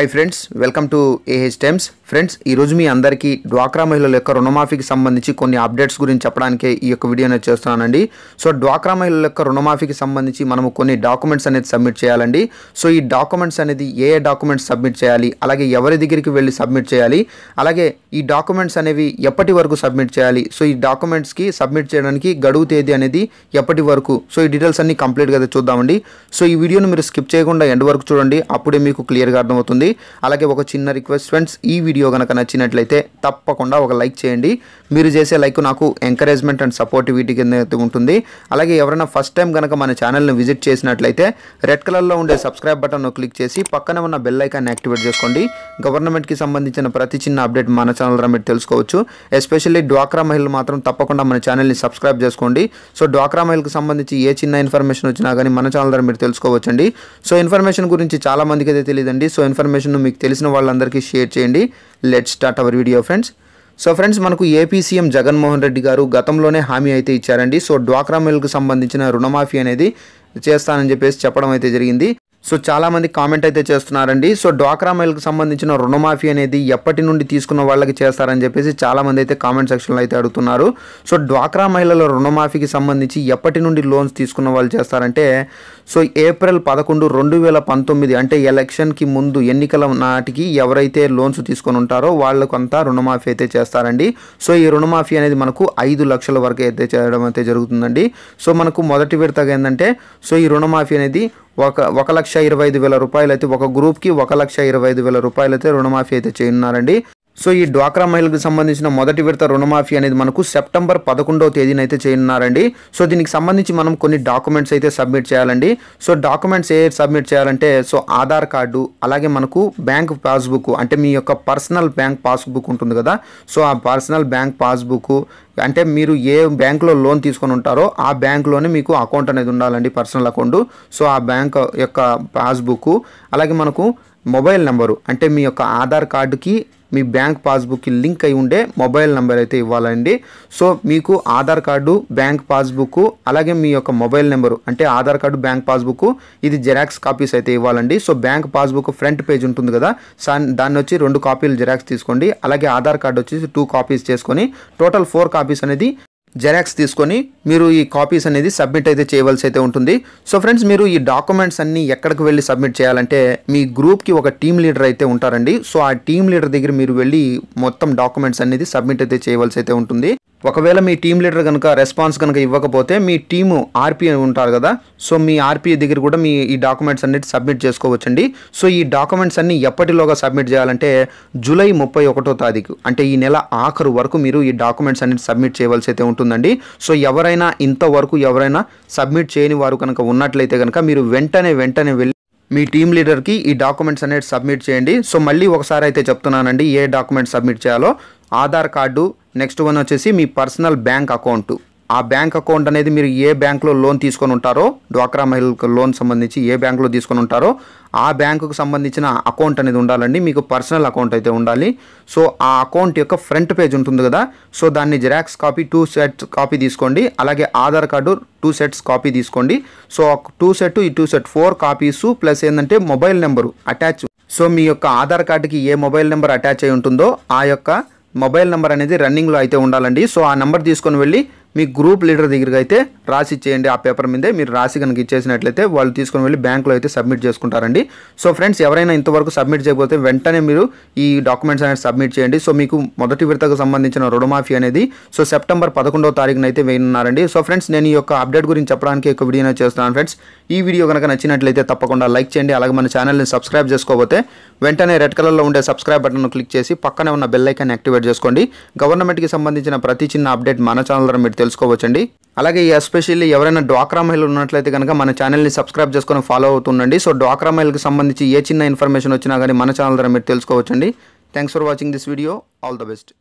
hi friends welcome to AH Times friends ఈరోజు మీ అందరికీ డ్వాక్రా మహిళల యొక్క రుణమాఫీకి సంబంధించి కొన్ని అప్డేట్స్ గురించి చెప్పడానికే ఈ యొక్క వీడియో అనేది చేస్తున్నానండి సో డ్వాక్రా మహిళల యొక్క రుణమాఫీకి సంబంధించి మనము కొన్ని డాక్యుమెంట్స్ అనేది సబ్మిట్ చేయాలండి సో ఈ డాక్యుమెంట్స్ అనేది ఏ ఏ డాక్యుమెంట్స్ సబ్మిట్ చేయాలి అలాగే ఎవరి దగ్గరికి వెళ్ళి సబ్మిట్ చేయాలి అలాగే ఈ డాక్యుమెంట్స్ అనేవి ఎప్పటి వరకు సబ్మిట్ చేయాలి సో ఈ డాక్యుమెంట్స్కి సబ్మిట్ చేయడానికి గడువు తేదీ అనేది ఎప్పటి వరకు సో ఈ డీటెయిల్స్ అన్ని కంప్లీట్గా చూద్దామండి సో ఈ వీడియోను మీరు స్కిప్ చేయకుండా ఎండ్ వరకు చూడండి అప్పుడే మీకు క్లియర్గా అర్థమవుతుంది చేయండి అలాగే ఒక చిన్న రిక్వెస్ట్ ఫ్రెండ్స్ ఈ వీడియో కనుక నచ్చినట్లయితే తప్పకుండా ఒక లైక్ చేయండి మీరు చేసే లైక్ నాకు ఎంకరేజ్మెంట్ అండ్ సపోర్ట్ వీటి కింద ఉంటుంది అలాగే ఎవరైనా ఫస్ట్ టైం కనుక మన ఛానల్ని విజిట్ చేసినట్లయితే రెడ్ కలర్లో ఉండే సబ్స్క్రైబ్ బటన్ను క్లిక్ చేసి పక్కన ఉన్న బెల్ ఐకాన్ యాక్టివేట్ చేసుకోండి గవర్నమెంట్కి సంబంధించిన ప్రతి చిన్న అప్డేట్ మన ఛానల్ ద్వారా మీరు తెలుసుకోవచ్చు ఎస్పెషల్లీ డ్వాక్రా మహిళలు మాత్రం తప్పకుండా మన ఛానల్ని సబ్స్క్రైబ్ చేసుకోండి సో డ్వాక్రా మహిళకు సంబంధించి ఏ చిన్న ఇన్ఫర్మేషన్ వచ్చినా కానీ మన ఛానల్ ద్వారా మీరు తెలుసుకోవచ్చండి సో ఇన్ఫర్మేషన్ గురించి చాలామందికి అయితే తెలియదండి సో ఇన్ఫర్మేషన్ ఇన్ఫర్మేషన్ మీకు తెలిసిన వాళ్ళందరికీ షేర్ చేయండి let start our video friends so friends మనకు ఏపీ సీఎం జగన్మోహన్ రెడ్డి గారు గతంలోనే హామీ అయితే ఇచ్చారండి సో డ్వాక్రా మిల్కు సంబంధించిన రుణమాఫీ అనేది చేస్తానని చెప్పేసి చెప్పడం అయితే జరిగింది సో చాలామంది కామెంట్ అయితే చేస్తున్నారండి సో డ్వాక్రా మహిళకు సంబంధించిన రుణమాఫీ అనేది ఎప్పటి నుండి తీసుకున్న వాళ్ళకి చేస్తారని చెప్పేసి చాలామంది అయితే కామెంట్ సెక్షన్లో అయితే అడుగుతున్నారు సో డ్వాక్రా మహిళల రుణమాఫీకి సంబంధించి ఎప్పటి నుండి లోన్స్ తీసుకున్న వాళ్ళు చేస్తారంటే సో ఏప్రిల్ పదకొండు రెండు వేల పంతొమ్మిది అంటే ఎలక్షన్కి ముందు ఎన్నికల నాటికి ఎవరైతే లోన్స్ తీసుకొని ఉంటారో వాళ్ళకంతా రుణమాఫీ అయితే చేస్తారండి సో ఈ రుణమాఫీ అనేది మనకు ఐదు లక్షల వరకు అయితే చేయడం అయితే జరుగుతుందండి సో మనకు మొదటి విడతగా ఏంటంటే సో ఈ రుణమాఫీ అనేది ఒక ఒక లక్ష ఇరవై ఐదు వేల రూపాయలు అయితే ఒక గ్రూప్కి ఒక లక్ష ఇరవై ఐదు వేల రూపాయలు అయితే రుణమాఫీ అయితే చేయనున్నారండి సో ఈ డ్వాక్రా మహిళలకు సంబంధించిన మొదటి విడత రుణమాఫీ అనేది మనకు సెప్టెంబర్ పదకొండవ తేదీన అయితే చేయనున్నారండి సో దీనికి సంబంధించి మనం కొన్ని డాక్యుమెంట్స్ అయితే సబ్మిట్ చేయాలండి సో డాక్యుమెంట్స్ ఏ సబ్మిట్ చేయాలంటే సో ఆధార్ కార్డు అలాగే మనకు బ్యాంక్ పాస్బుక్ అంటే మీ యొక్క పర్సనల్ బ్యాంక్ పాస్బుక్ ఉంటుంది కదా సో ఆ పర్సనల్ బ్యాంక్ పాస్బుక్ అంటే మీరు ఏ బ్యాంక్లో లోన్ తీసుకొని ఉంటారో ఆ బ్యాంక్లోనే మీకు అకౌంట్ అనేది ఉండాలండి పర్సనల్ అకౌంట్ సో ఆ బ్యాంక్ యొక్క పాస్బుక్ అలాగే మనకు మొబైల్ నెంబరు అంటే మీ యొక్క ఆధార్ కార్డుకి మీ బ్యాంక్ పాస్బుక్కి లింక్ అయి ఉండే మొబైల్ నెంబర్ అయితే ఇవ్వాలండి సో మీకు ఆధార్ కార్డు బ్యాంక్ పాస్బుక్ అలాగే మీ యొక్క మొబైల్ నెంబరు అంటే ఆధార్ కార్డు బ్యాంక్ పాస్బుక్ ఇది జెరాక్స్ కాపీస్ అయితే ఇవ్వాలండి so bank passbook front page ఉంటుంది కదా దాన్ని వచ్చి రెండు కాపీలు జెరాక్స్ తీసుకోండి అలాగే ఆధార్ కార్డు వచ్చేసి టూ కాపీస్ చేసుకొని టోటల్ ఫోర్ కాపీస్ అనేది జెరాక్స్ తీసుకొని మీరు ఈ కాపీస్ అనేది సబ్మిట్ అయితే చేయవలసి అయితే ఉంటుంది సో ఫ్రెండ్స్ మీరు ఈ డాక్యుమెంట్స్ అన్ని ఎక్కడికి వెళ్ళి సబ్మిట్ చేయాలంటే మీ గ్రూప్కి ఒక టీమ్ లీడర్ అయితే ఉంటారండి సో ఆ టీమ్ లీడర్ దగ్గర మీరు వెళ్ళి మొత్తం డాక్యుమెంట్స్ అనేది సబ్మిట్ అయితే చేయవలసి అయితే ఉంటుంది ఒకవేళ మీ టీం లీడర్ కనుక రెస్పాన్స్ కనుక ఇవ్వకపోతే మీ టీము ఆర్పీ ఉంటారు కదా సో మీ ఆర్పీ దగ్గర కూడా మీ ఈ డాక్యుమెంట్స్ అన్నిటి సబ్మిట్ చేసుకోవచ్చండి సో ఈ డాక్యుమెంట్స్ అన్ని ఎప్పటిలోగా సబ్మిట్ చేయాలంటే జూలై ముప్పై ఒకటో తారీఖు అంటే ఈ నెల ఆఖరు వరకు మీరు ఈ డాక్యుమెంట్స్ అన్నిటి సబ్మిట్ చేయవలసి అయితే ఉంటుందండి సో ఎవరైనా ఇంతవరకు ఎవరైనా సబ్మిట్ చేయని వారు కనుక ఉన్నట్లయితే కనుక మీరు వెంటనే వెంటనే వెళ్ళి మీ టీం లీడర్కి ఈ డాక్యుమెంట్స్ అనేది సబ్మిట్ చేయండి సో మళ్ళీ ఒకసారి అయితే చెప్తున్నానండి ఏ డాక్యుమెంట్ సబ్మిట్ చేయాలో ఆధార్ కార్డు నెక్స్ట్ వన్ వచ్చేసి మీ పర్సనల్ బ్యాంక్ అకౌంట్ ఆ బ్యాంక్ అకౌంట్ అనేది మీరు ఏ బ్యాంక్లో లోన్ తీసుకొని ఉంటారో డ్వాక్రా మహిళకు లోన్ సంబంధించి ఏ బ్యాంక్లో తీసుకొని ఉంటారో ఆ బ్యాంకుకు సంబంధించిన అకౌంట్ అనేది ఉండాలండి మీకు పర్సనల్ అకౌంట్ అయితే ఉండాలి సో ఆ అకౌంట్ యొక్క ఫ్రంట్ పేజ్ ఉంటుంది కదా సో దాన్ని xerox copy two sets copy తీసుకోండి అలాగే Aadhaar card two sets copy తీసుకోండి సో టూ సెట్ ఈ two set four copies plus ఏంటంటే మొబైల్ నెంబరు అటాచ్ సో మీ యొక్క ఆధార్ కార్డుకి ఏ మొబైల్ నెంబర్ అటాచ్ అయి ఉంటుందో ఆ యొక్క మొబైల్ నెంబర్ అనేది రన్నింగ్లో అయితే ఉండాలండి సో ఆ నెంబర్ తీసుకొని వెళ్ళి మీ గ్రూప్ లీడర్ దగ్గరికి అయితే రాసి ఇచ్చేయండి ఆ పేపర్ మీదే మీరు రాసి కనుక ఇచ్చేసినట్లయితే వాళ్ళు తీసుకుని వెళ్ళి బ్యాంకులో అయితే సబ్మిట్ చేసుకుంటారండి సో ఫ్రెండ్స్ ఎవరైనా ఇంతవరకు సబ్మిట్ చేయకపోతే వెంటనే మీరు ఈ డాక్యుమెంట్స్ అనేది సబ్మిట్ చేయండి సో మీకు మొదటి విడతకు సంబంధించిన రుణమాఫీ అనేది సో సెప్టెంబర్ పదకొండవ తారీఖున అయితే వేయనున్నారండి సో ఫ్రెండ్స్ నేను ఈ యొక్క అప్డేట్ గురించి చెప్పడానికి ఒక వీడియోనే చేస్తున్నాను ఫ్రెండ్స్ ఈ వీడియో కనుక నచ్చినట్లయితే తప్పకుండా లైక్ చేయండి అలాగే మన ఛానల్ని సబ్స్క్రైబ్ చేసుకోకపోతే వెంటనే రెడ్ కలర్లో ఉండే సబ్స్క్రైబ్ బటన్ను క్లిక్ చేసి పక్కనే ఉన్న బెల్ ఐకాన్ యాక్టివేట్ చేసుకోండి గవర్నమెంట్కి సంబంధించిన ప్రతి చిన్న అప్డేట్ మన ఛానల్ ద్వారా మీరు తెలుసుకోవచ్చండి అలాగే ఎస్పెషల్లీ ఎవరైనా డ్వాక్రా మహిళలు ఉన్నట్లయితే కనుక మన ఛానల్ని సబ్స్క్రైబ్ చేసుకొని ఫాలో అవుతుండండి సో డ్వాక్రా మహిళకి సంబంధించి ఏ చిన్న ఇన్ఫర్మేషన్ వచ్చినా కానీ మన ఛానల్ ద్వారా మీరు తెలుసుకోవచ్చండి thanks for watching this video all the best